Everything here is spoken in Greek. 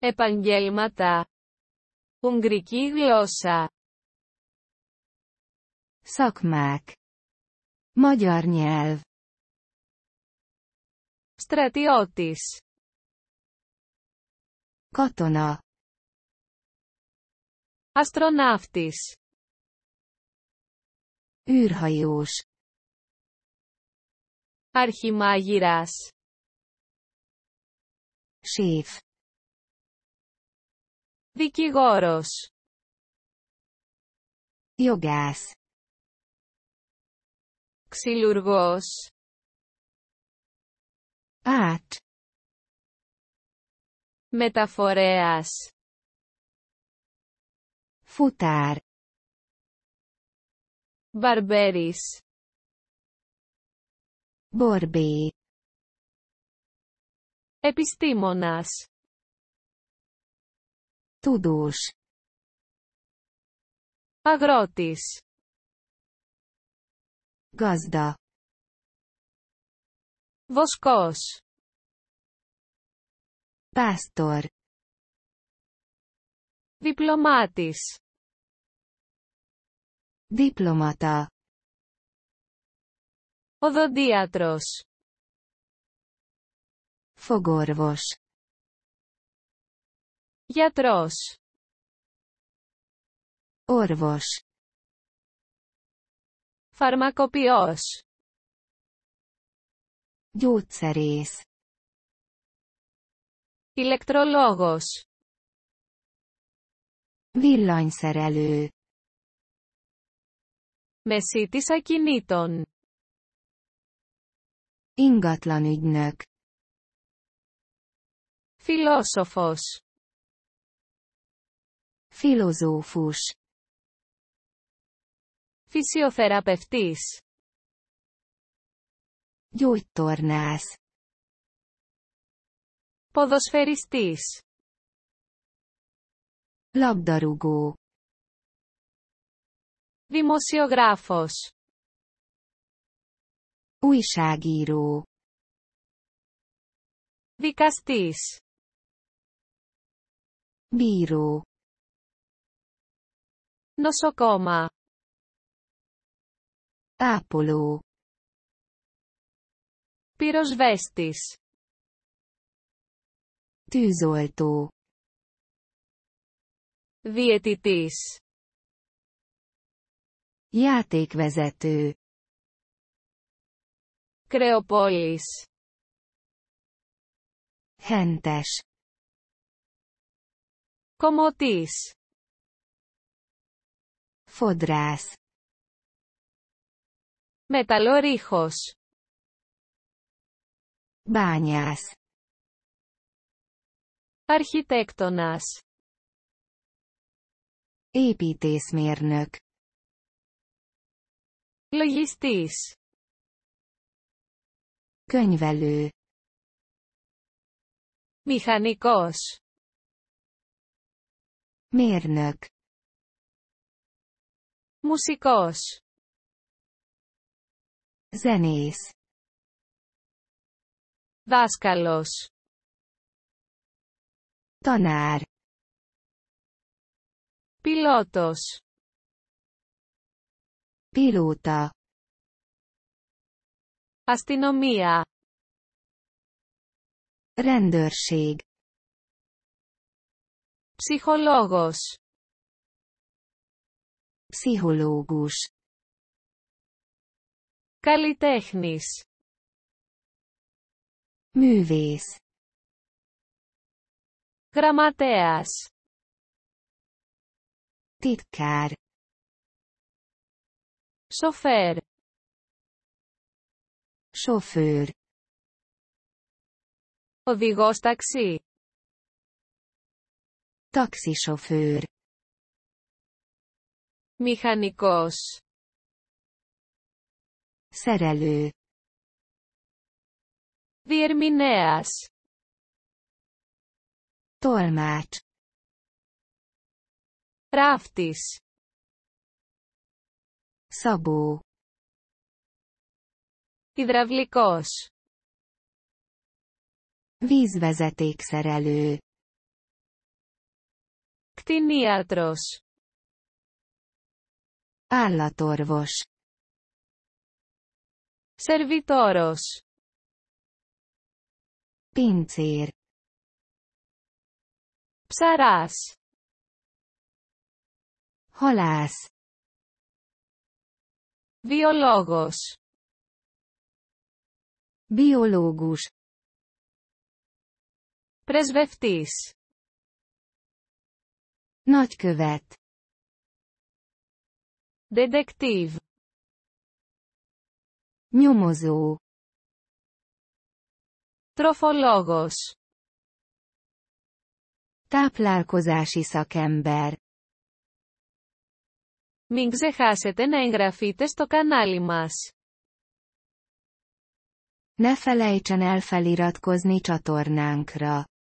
Επαγγέλματα. Ουγγρική γλώσσα. Σοκμάκ. Μαγιάρ Νιέλβ Στρατιώτης. Κατονα Αστροναύτης. Űrhajós. Αρχιμάγειρας. Σιφ Δικηγόρος. Ιωγκάς. Ξυλουργός. Ατ. Μεταφορέας. Φουτάρ. Μπαρμπέρις. Μπόρμπι Επιστήμονας. Tudós. Αγρότης. Gazda. Βοσκός. Πάστορ. Διπλωμάτης. Διπλωμάτα. Οδοντίατρος. Fogorvos. γιατρός. orvos, Φαρμακοποιός. gyógyszerész, elektrológos, Villanyszerelő. Mesítis akinítón. Ingatlan ügynök. Filosofos. Filozófus. Fisioterapeutis. Gyógytornász. Podosferistis. Labdarúgó. Dimosiográfos. Újságíró. dikastis, Bíró. Nosocoma. Ápoló. Piros vestis. Tűzoltó. Vietitis. Játékvezető. Kreopolis. Hentes. Komotis. Φόντρας. Μεταλλό ρίχος. Μπάνιας. Αρχιτέκτονας. Építészmérnök. Λογιστής. Könyvelő. Μηχανικός. Mérnök. Μουσικός. Ζενής Δάσκαλος. Τανάρ Πιλότος. πιλούτα Αστυνομία. ρεντόρσιγ, Ψυχολόγος. Pszichológus. Καλλιτέχνης. Művész. Γραμματέας. Titkár. Σοφέρ. Σοφέρ. Οδηγός ταξί. Ταξισοφέρ. Μηχανικός. Szerelő. Διερμηνέας. Tolmács. Ράφτης. Σαμπού. Υδραυλικός. Vízvezetékszerelő. Κτηνίατρος. Állatorvos. Servitoros. Pincér. Pszarász. Halász. Biológus. Biológus. presbeftis, Nagykövet. Detektív. Nyomozó. trofologos, Táplálkozási szakember. Μην ξεχάσετε να εγγραφείτε στο κανάλι μας. Ne felejtsen el feliratkozni csatornánkra.